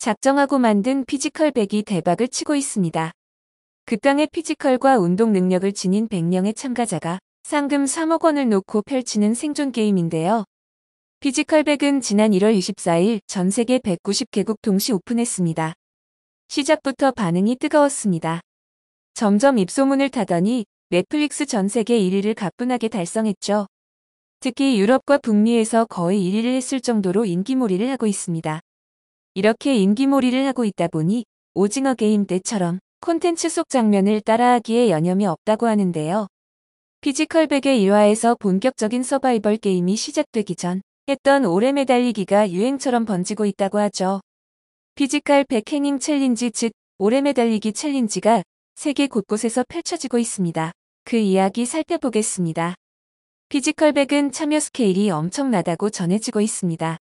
작정하고 만든 피지컬 100이 대박을 치고 있습니다. 극강의 피지컬과 운동 능력을 지닌 100명의 참가자가 상금 3억 원을 놓고 펼치는 생존 게임인데요. 피지컬 100은 지난 1월 24일 전 세계 190개국 동시 오픈했습니다. 시작부터 반응이 뜨거웠습니다. 점점 입소문을 타더니 넷플릭스 전 세계 1위를 가뿐하게 달성했죠. 특히 유럽과 북미에서 거의 1위를 했을 정도로 인기몰이를 하고 있습니다. 이렇게 임기몰이를 하고 있다 보니 오징어 게임 때처럼 콘텐츠 속 장면을 따라하기에 여념이 없다고 하는데요. 피지컬백의 일화에서 본격적인 서바이벌 게임이 시작되기 전 했던 오래 매달리기가 유행처럼 번지고 있다고 하죠. 피지컬 백 행임 챌린지 즉 오래 매달리기 챌린지가 세계 곳곳에서 펼쳐지고 있습니다. 그 이야기 살펴보겠습니다. 피지컬백은 참여 스케일이 엄청나다고 전해지고 있습니다.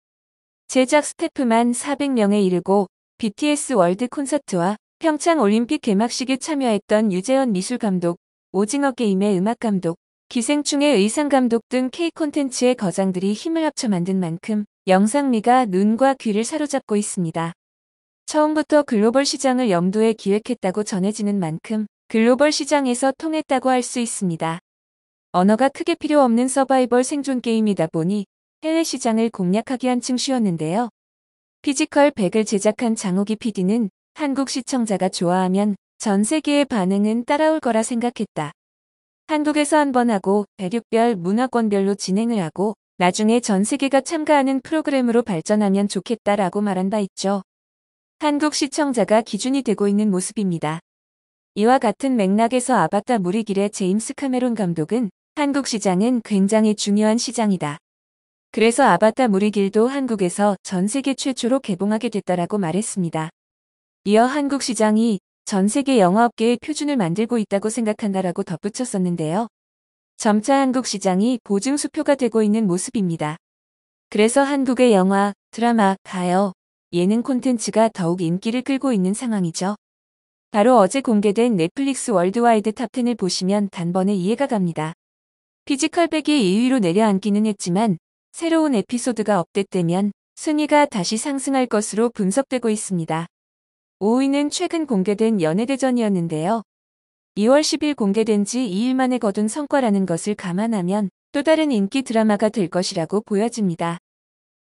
제작 스태프만 400명에 이르고 BTS 월드 콘서트와 평창 올림픽 개막식에 참여했던 유재현 미술감독, 오징어 게임의 음악감독, 기생충의 의상감독 등 K콘텐츠의 거장들이 힘을 합쳐 만든 만큼 영상미가 눈과 귀를 사로잡고 있습니다. 처음부터 글로벌 시장을 염두에 기획했다고 전해지는 만큼 글로벌 시장에서 통했다고 할 수 있습니다. 언어가 크게 필요 없는 서바이벌 생존 게임이다 보니 해외 시장을 공략하기 한층 쉬웠는데요. 피지컬 100을 제작한 장호기 PD는 한국 시청자가 좋아하면 전 세계의 반응은 따라올 거라 생각했다. 한국에서 한번 하고 대륙별 문화권별로 진행을 하고 나중에 전 세계가 참가하는 프로그램으로 발전하면 좋겠다라고 말한 바 있죠. 한국 시청자가 기준이 되고 있는 모습입니다. 이와 같은 맥락에서 아바타 무리길의 제임스 카메론 감독은 한국 시장은 굉장히 중요한 시장이다. 그래서 아바타 무리길도 한국에서 전 세계 최초로 개봉하게 됐다라고 말했습니다. 이어 한국 시장이 전 세계 영화업계의 표준을 만들고 있다고 생각한다라고 덧붙였었는데요. 점차 한국 시장이 보증 수표가 되고 있는 모습입니다. 그래서 한국의 영화, 드라마, 가요, 예능 콘텐츠가 더욱 인기를 끌고 있는 상황이죠. 바로 어제 공개된 넷플릭스 월드와이드 탑10을 보시면 단번에 이해가 갑니다. 피지컬백이 2위로 내려앉기는 했지만 새로운 에피소드가 업데이트되면 순위가 다시 상승할 것으로 분석되고 있습니다. 5위는 최근 공개된 연애대전이었는데요 2월 10일 공개된 지 2일 만에 거둔 성과라는 것을 감안하면 또 다른 인기 드라마가 될 것이라고 보여집니다.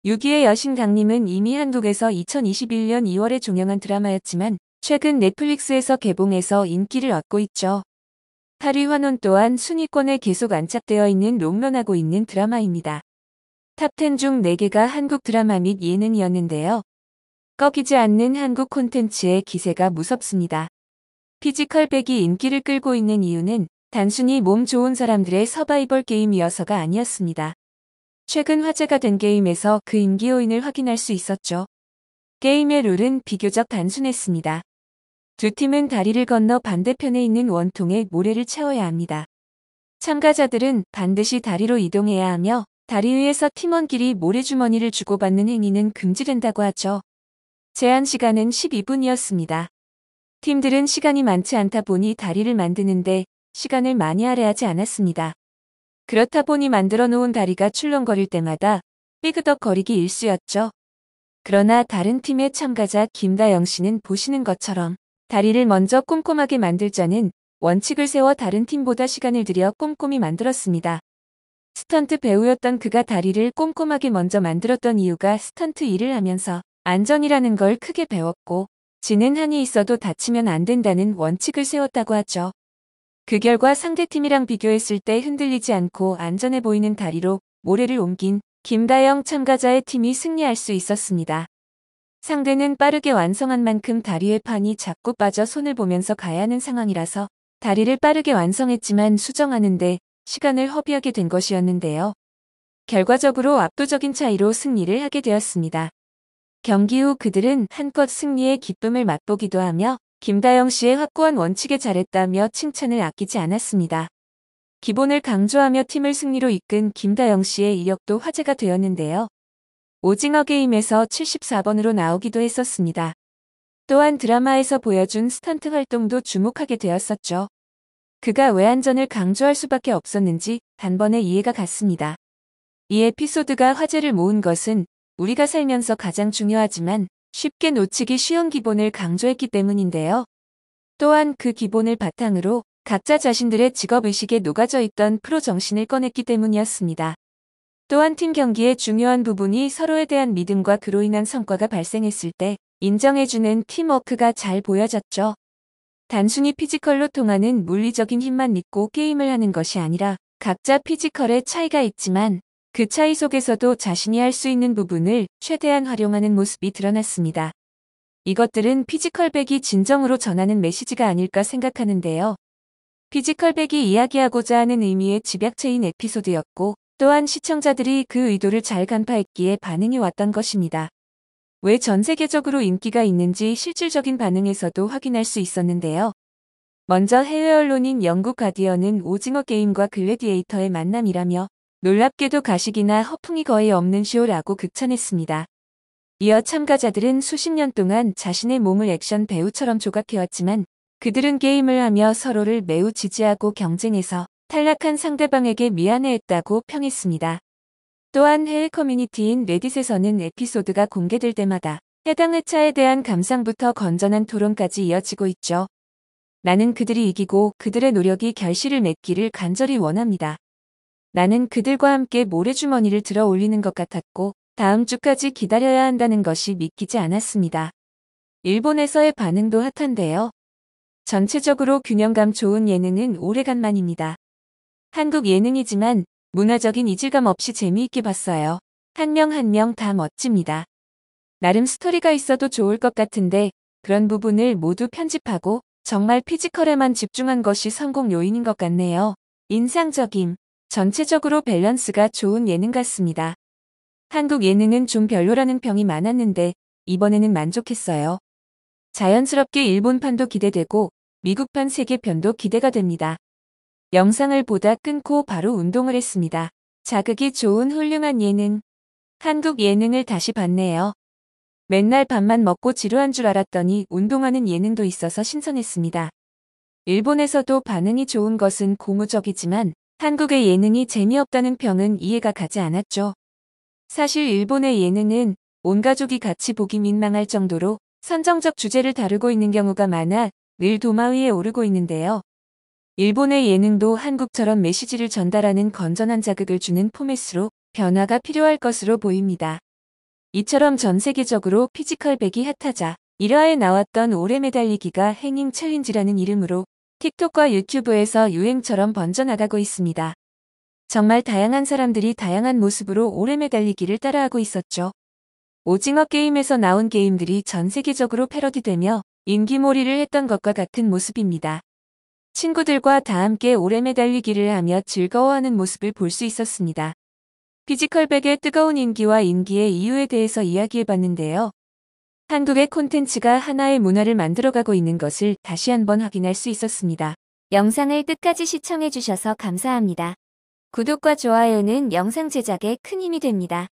6위의 여신 강림은 이미 한국에서 2021년 2월에 종영한 드라마였지만 최근 넷플릭스에서 개봉해서 인기를 얻고 있죠. 8위 환원 또한 순위권에 계속 안착되어 있는 롱런하고 있는 드라마입니다. 탑10 중 4개가 한국 드라마 및 예능이었는데요. 꺾이지 않는 한국 콘텐츠의 기세가 무섭습니다. 피지컬백이 인기를 끌고 있는 이유는 단순히 몸 좋은 사람들의 서바이벌 게임이어서가 아니었습니다. 최근 화제가 된 게임에서 그 인기 요인을 확인할 수 있었죠. 게임의 룰은 비교적 단순했습니다. 두 팀은 다리를 건너 반대편에 있는 원통에 모래를 채워야 합니다. 참가자들은 반드시 다리로 이동해야 하며 다리 위에서 팀원끼리 모래주머니를 주고받는 행위는 금지된다고 하죠. 제한 시간은 12분이었습니다. 팀들은 시간이 많지 않다 보니 다리를 만드는데 시간을 많이 할애하지 않았습니다. 그렇다 보니 만들어 놓은 다리가 출렁거릴 때마다 삐그덕거리기 일쑤였죠. 그러나 다른 팀의 참가자 김다영 씨는 보시는 것처럼 다리를 먼저 꼼꼼하게 만들자는 원칙을 세워 다른 팀보다 시간을 들여 꼼꼼히 만들었습니다. 스턴트 배우였던 그가 다리를 꼼꼼하게 먼저 만들었던 이유가 스턴트 일을 하면서 안전이라는 걸 크게 배웠고 지는 한이 있어도 다치면 안 된다는 원칙을 세웠다고 하죠. 그 결과 상대팀이랑 비교했을 때 흔들리지 않고 안전해 보이는 다리로 모래를 옮긴 김다영 참가자의 팀이 승리할 수 있었습니다. 상대는 빠르게 완성한 만큼 다리의 판이 자꾸 빠져 손을 보면서 가야 하는 상황이라서 다리를 빠르게 완성했지만 수정하는데 시간을 허비하게 된 것이었는데요. 결과적으로 압도적인 차이로 승리를 하게 되었습니다. 경기 후 그들은 한껏 승리의 기쁨을 맛보기도 하며 김다영 씨의 확고한 원칙에 잘했다며 칭찬을 아끼지 않았습니다. 기본을 강조하며 팀을 승리로 이끈 김다영 씨의 이력도 화제가 되었는데요. 오징어 게임에서 74번으로 나오기도 했었습니다. 또한 드라마에서 보여준 스턴트 활동도 주목하게 되었었죠. 그가 왜 안전을 강조할 수밖에 없었는지 단번에 이해가 갔습니다. 이 에피소드가 화제를 모은 것은 우리가 살면서 가장 중요하지만 쉽게 놓치기 쉬운 기본을 강조했기 때문인데요. 또한 그 기본을 바탕으로 각자 자신들의 직업의식에 녹아져 있던 프로 정신을 꺼냈기 때문이었습니다. 또한 팀 경기의 중요한 부분이 서로에 대한 믿음과 그로 인한 성과가 발생했을 때 인정해주는 팀워크가 잘 보여졌죠. 단순히 피지컬로 통하는 물리적인 힘만 믿고 게임을 하는 것이 아니라 각자 피지컬의 차이가 있지만 그 차이 속에서도 자신이 할 수 있는 부분을 최대한 활용하는 모습이 드러났습니다. 이것들은 피지컬백이 진정으로 전하는 메시지가 아닐까 생각하는데요. 피지컬백이 이야기하고자 하는 의미의 집약체인 에피소드였고 또한 시청자들이 그 의도를 잘 간파했기에 반응이 왔던 것입니다. 왜전 세계적으로 인기가 있는지 실질적인 반응에서도 확인할 수 있었는데요. 먼저 해외 언론인 영국 가디언은 오징어 게임과 글래디에이터의 만남이라며 놀랍게도 가식이나 허풍이 거의 없는 쇼라고 극찬했습니다. 이어 참가자들은 수십 년 동안 자신의 몸을 액션 배우처럼 조각해왔지만 그들은 게임을 하며 서로를 매우 지지하고 경쟁해서 탈락한 상대방에게 미안해했다고 평했습니다. 또한 해외 커뮤니티인 레딧에서는 에피소드가 공개될 때마다 해당 회차에 대한 감상부터 건전한 토론까지 이어지고 있죠. 나는 그들이 이기고 그들의 노력이 결실을 맺기를 간절히 원합니다. 나는 그들과 함께 모래주머니를 들어 올리는 것 같았고 다음 주까지 기다려야 한다는 것이 믿기지 않았습니다. 일본에서의 반응도 핫한데요. 전체적으로 균형감 좋은 예능은 오래간만입니다. 한국 예능이지만 문화적인 이질감 없이 재미있게 봤어요. 한 명 한 명 다 멋집니다. 나름 스토리가 있어도 좋을 것 같은데 그런 부분을 모두 편집하고 정말 피지컬에만 집중한 것이 성공 요인인 것 같네요. 인상적임. 전체적으로 밸런스가 좋은 예능 같습니다. 한국 예능은 좀 별로라는 평이 많았는데 이번에는 만족했어요. 자연스럽게 일본판도 기대되고 미국판 세계편도 기대가 됩니다. 영상을 보다 끊고 바로 운동을 했습니다. 자극이 좋은 훌륭한 예능. 한국 예능을 다시 봤네요. 맨날 밥만 먹고 지루한 줄 알았더니 운동하는 예능도 있어서 신선했습니다. 일본에서도 반응이 좋은 것은 고무적이지만 한국의 예능이 재미없다는 평은 이해가 가지 않았죠. 사실 일본의 예능은 온 가족이 같이 보기 민망할 정도로 선정적 주제를 다루고 있는 경우가 많아 늘 도마 위에 오르고 있는데요. 일본의 예능도 한국처럼 메시지를 전달하는 건전한 자극을 주는 포맷으로 변화가 필요할 것으로 보입니다. 이처럼 전 세계적으로 피지컬백이 핫하자 1화에 나왔던 오래 매달리기가 행잉 챌린지라는 이름으로 틱톡과 유튜브에서 유행처럼 번져나가고 있습니다. 정말 다양한 사람들이 다양한 모습으로 오래 매달리기를 따라하고 있었죠. 오징어 게임에서 나온 게임들이 전 세계적으로 패러디되며 인기몰이를 했던 것과 같은 모습입니다. 친구들과 다 함께 오래 매달리기를 하며 즐거워하는 모습을 볼 수 있었습니다. 피지컬백의 뜨거운 인기와 인기의 이유에 대해서 이야기해봤는데요. 한국의 콘텐츠가 하나의 문화를 만들어가고 있는 것을 다시 한번 확인할 수 있었습니다. 영상을 끝까지 시청해주셔서 감사합니다. 구독과 좋아요는 영상 제작에 큰 힘이 됩니다.